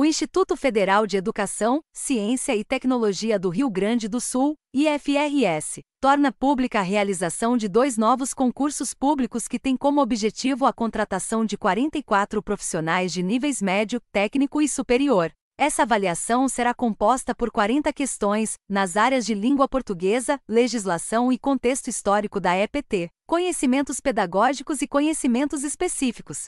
o Instituto Federal de Educação, Ciência e Tecnologia do Rio Grande do Sul, IFRS, torna pública a realização de dois novos concursos públicos que têm como objetivo a contratação de 44 profissionais de níveis médio, técnico e superior. Essa avaliação será composta por 40 questões, nas áreas de língua portuguesa, legislação e contexto histórico da EPT, conhecimentos pedagógicos e conhecimentos específicos.